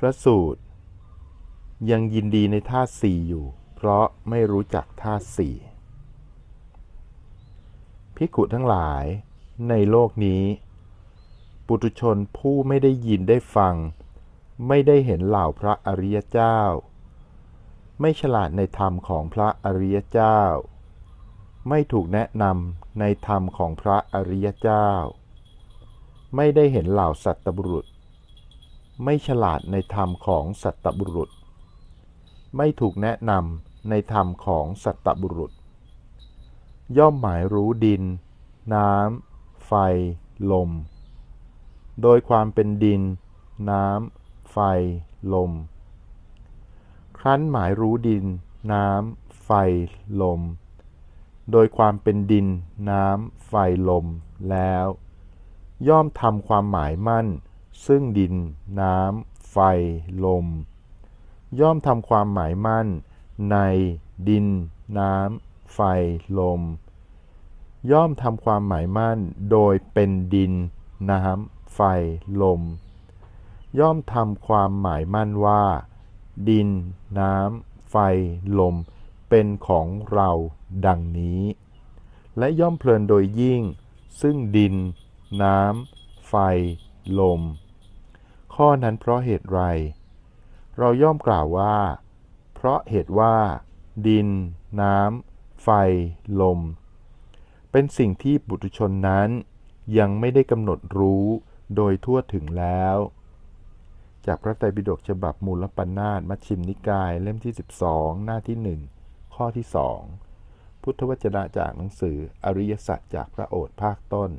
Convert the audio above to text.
พระสูตร ยังยินดีในท่าสี่อยู่ เพราะไม่รู้จักท่าสี่พิกุทั้งหลายในโลกนี้ปุถุชนผู้ไม่ได้ยินได้ฟัง ไม่ได้เห็นเหล่าพระอริยเจ้า ไม่ฉลาดในธรรมของพระอริยเจ้า ไม่ถูกแนะนำในธรรมของพระอริยเจ้า ไม่ได้เห็นเหล่าสัตบุรุษไม่ฉลาดในธรรมของสัตบุรุษ ไม่ถูกแนะนำในธรรมของสัตบุรุษ ย่อมหมายรู้ดิน น้ำไฟลม โดยความเป็นดินน้ำไฟลม ครั้นหมายรู้ดินน้ำไฟลม โดยความเป็นดินน้ำไฟลมแล้ว ย่อมทำความหมายมั่นซึ่งดินน้ำไฟลม ย่อมทำความหมายมั่น ในดิน น้ำไฟลม ย่อมทำความหมายมั่นโดยเป็นดิน น้ำไฟลม ย่อมทำความหมายมั่นว่า ดิน น้ำไฟลม เป็นของเราดังนี้ และย่อมเพลินโดยยิ่ง ซึ่งดิน น้ำไฟลมข้อนั้นเพราะเหตุไร เราย่อมกล่าวว่า เพราะเหตุว่า ดิน น้ำ ไฟ ลม เป็นสิ่งที่บุตุชนนั้นยังไม่ได้กำหนดรู้โดยทั่วถึงแล้ว จากพระไตรปิฎกฉบับมูลปัญนาตมัชชิมนิกายเล่มที่ 12 หน้าที่ 1 ข้อที่ 2 พุทธวจนะจากหนังสืออริยสัจจากพระโอษฐ์ภาคต้น